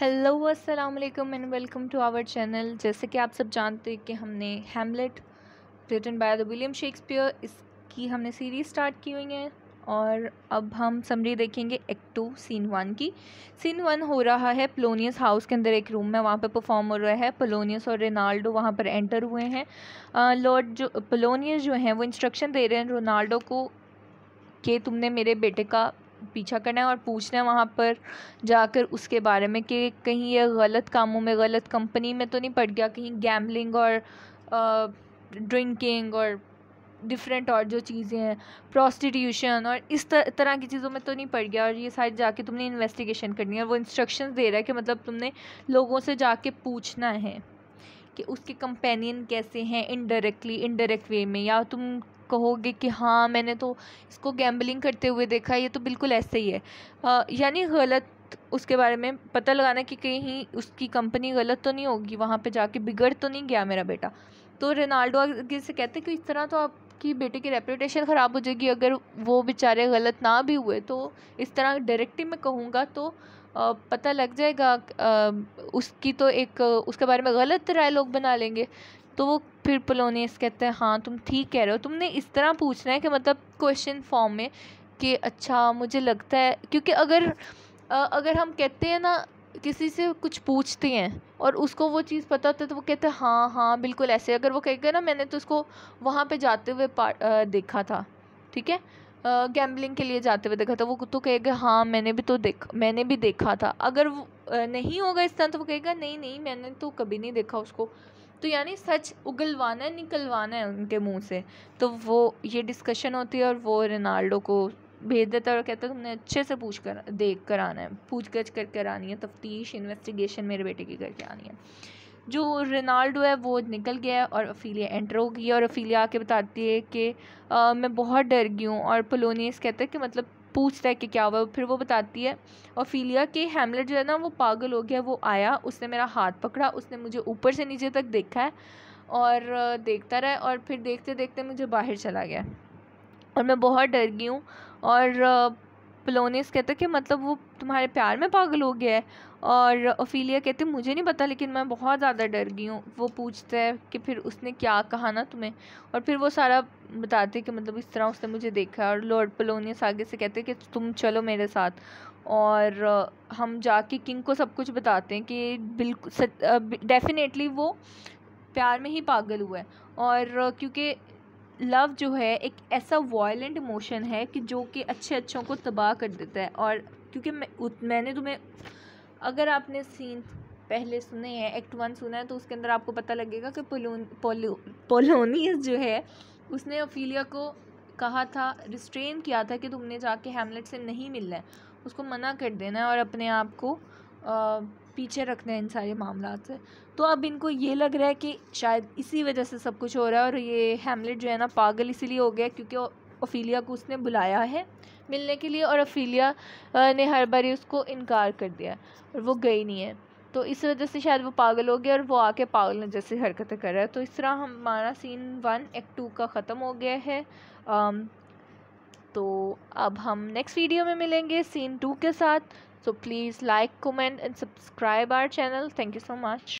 hello अस्सलाम वालेकुम and welcome to our channel जैसे कि आप सब जानते हैं कि हमने Hamlet written by the William Shakespeare इसकी हमने सीरीज़ स्टार्ट की हुई है और अब हम समरी देखेंगे एक्ट टू सीन वन की सीन वन हो रहा है पोलोनियस हाउस के अंदर एक रूम में वहाँ पे परफॉर्म हो रहा है पोलोनियस और रोनाल्डो वहाँ पर एंटर हुए हैं लॉर्ड जो पोलोनियस जो हैं वो इंस्ट्रक्शन दे रहे हैं रोनाल्डो को कि तुमने मेरे बेटे का पीछा करना है और पूछना है वहाँ पर जाकर उसके बारे में कि कहीं ये गलत कामों में गलत कंपनी में तो नहीं पड़ गया कहीं गैम्बलिंग और ड्रिंकिंग और डिफरेंट और जो चीज़ें हैं प्रोस्टिट्यूशन और इस तर, तरह की चीज़ों में तो नहीं पड़ गया और ये सारी जाके तुमने इन्वेस्टिगेशन करनी है वो इंस्ट्रक्शंस दे रहा है कि मतलब तुमने लोगों से जाके पूछना है कि उसके कंपेनियन कैसे हैं इनडायरेक्टली इनडायरेक्ट वे में या तुम कहोगे कि हाँ मैंने तो इसको गैम्बलिंग करते हुए देखा ये तो बिल्कुल ऐसे ही है यानी गलत उसके बारे में पता लगाना कि कहीं उसकी कंपनी गलत तो नहीं होगी वहाँ पे जाके बिगड़ तो नहीं गया मेरा बेटा तो रेनाल्डो आगे से कहते कि इस तरह तो आप आपकी बेटे की रेपूटेशन ख़राब हो जाएगी अगर वो बेचारे गलत ना भी हुए तो इस तरह डायरेक्टली मैं कहूँगा तो पता लग जाएगा उसकी तो एक उसके बारे में गलत राय लोग बना लेंगे तो वो फिर पलोनीस कहते हैं हाँ तुम ठीक कह रहे हो तुमने इस तरह पूछना है कि मतलब क्वेश्चन फॉर्म में कि अच्छा मुझे लगता है क्योंकि अगर अगर हम कहते हैं ना किसी से कुछ पूछती हैं और उसको वो चीज़ पता होता है तो वो कहते हैं हाँ हाँ बिल्कुल ऐसे अगर वो कहेगा ना मैंने तो उसको वहाँ पे जाते हुए आ, देखा था ठीक है गैम्बलिंग के लिए जाते हुए देखा था वो तो कहेगा हाँ मैंने भी तो देख मैंने भी देखा था अगर वो, आ, नहीं होगा इस तरह तो वो कहेगा नहीं नहीं मैंने तो कभी नहीं देखा उसको तो यानी सच उगलवाना है निकलवाना है उनके मुंह से तो वो ये डिस्कशन होती है और वो रेनाल्डो को भेज देता है और कहता है तुमने अच्छे से पूछ कर देख कर आना है पूछ कर करके आनी है तफ्तीश इन्वेस्टिगेशन मेरे बेटे की करके आनी है जो रिनाल्डो है वो निकल गया है और अफीलिया एंटर हो गई है और अफीलिया आके बताती है कि मैं बहुत डर गई हूँ और पोलोनियस कहता है कि मतलब पूछता है कि क्या हुआ फिर वो बताती है ऑफीलिया के हेमलेट जो है ना वो पागल हो गया वो आया उसने मेरा हाथ पकड़ा उसने मुझे ऊपर से नीचे तक देखा है और देखता रहा और फिर देखते देखते मुझे बाहर चला गया और मैं बहुत डर गई हूँ और पोलोनियस कहते कि मतलब वो तुम्हारे प्यार में पागल हो गया है और ओफीलिया कहते मुझे नहीं पता लेकिन मैं बहुत ज़्यादा डर गई हूँ वो पूछते हैं कि फिर उसने क्या कहा ना तुम्हें और फिर वो सारा बताते कि मतलब इस तरह उसने मुझे देखा और लॉर्ड पलोनीस आगे से कहते कि तुम चलो मेरे साथ और हम जाके किंग को सब कुछ बताते हैं कि बिल्कुल डेफिनेटली वो प्यार में ही पागल हुआ है और क्योंकि लव जो है एक ऐसा वायलेंट इमोशन है कि जो कि अच्छे अच्छों को तबाह कर देता है और क्योंकि मैं मैंने तुम्हें अगर आपने सीन पहले सुने हैं एक्ट वन सुना है तो उसके अंदर आपको पता लगेगा कि पोलोन पोलो पोलोनियस जो है उसने ओफीलिया को कहा था रिस्ट्रेन किया था कि तुमने जाके हेमलेट से नहीं मिलना है उसको मना कर देना है और अपने आप को पीछे रखते हैं इन सारे मामला से तो अब इनको ये लग रहा है कि शायद इसी वजह से सब कुछ हो रहा है और ये हेमलेट जो है ना पागल इसीलिए हो गया क्योंकि ओफीलिया को उसने बुलाया है मिलने के लिए और ओफीलिया ने हर बारी उसको इनकार कर दिया और वो गई नहीं है तो इस वजह से शायद वो पागल हो गया और वो आके पागल जैसे हरकतें कर रहा है तो इस तरह हमारा सीन वन एक्ट टू का ख़त्म हो गया है आम, तो अब हम नेक्स्ट वीडियो में मिलेंगे सीन टू के साथ so please like comment and subscribe our channel thank you so much